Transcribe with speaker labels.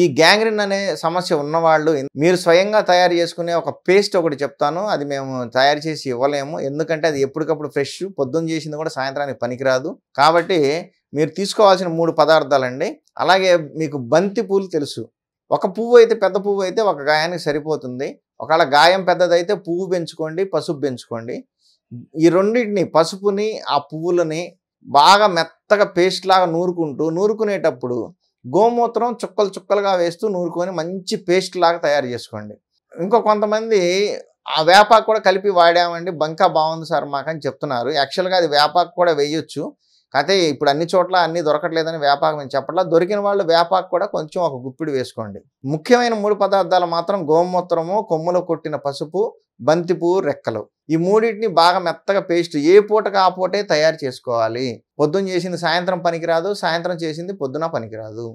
Speaker 1: ఈ గ్యాంగ్రిన్ అనే సమస్య ఉన్నవాళ్ళు మీరు స్వయంగా తయారు చేసుకునే ఒక పేస్ట్ ఒకటి చెప్తాను అది మేము తయారు చేసి ఇవ్వలేము ఎందుకంటే అది ఎప్పటికప్పుడు ఫ్రెష్ పొద్దున్న చేసింది కూడా సాయంత్రానికి పనికిరాదు కాబట్టి మీరు తీసుకోవాల్సిన మూడు పదార్థాలండి అలాగే మీకు బంతి పూలు తెలుసు ఒక పువ్వు అయితే పెద్ద పువ్వు అయితే ఒక గాయానికి సరిపోతుంది ఒకవేళ గాయం పెద్దదైతే పువ్వు పెంచుకోండి పసుపు పెంచుకోండి ఈ రెండింటిని పసుపుని ఆ పువ్వులని బాగా మెత్తగా పేస్ట్ లాగా నూరుకుంటూ నూరుకునేటప్పుడు గోమూత్రం చుక్కలు చుక్కలుగా వేస్తూ నూరుకొని మంచి పేస్ట్ లాగా తయారు చేసుకోండి ఇంకో కొంతమంది ఆ వేపాకు కూడా కలిపి వాడామండి బంకా బాగుంది సార్ మాకని చెప్తున్నారు యాక్చువల్గా అది వేపాకు కూడా వేయొచ్చు అయితే ఇప్పుడు అన్ని చోట్ల అన్ని దొరకట్లేదని వేపాకు మేము చెప్పట్లా దొరికిన వాళ్ళు వేపాకు కూడా కొంచెం ఒక గుప్పిడి వేసుకోండి ముఖ్యమైన మూడు పదార్థాలు మాత్రం గోమూత్రము కొమ్ములో కొట్టిన పసుపు బంతిపూ రెక్కలు ఈ మూడింటిని బాగా మెత్తగా పేస్ట్ ఏ పూటకు ఆ పూటే తయారు చేసుకోవాలి పొద్దున్న చేసింది సాయంత్రం పనికిరాదు సాయంత్రం చేసింది పొద్దున పనికిరాదు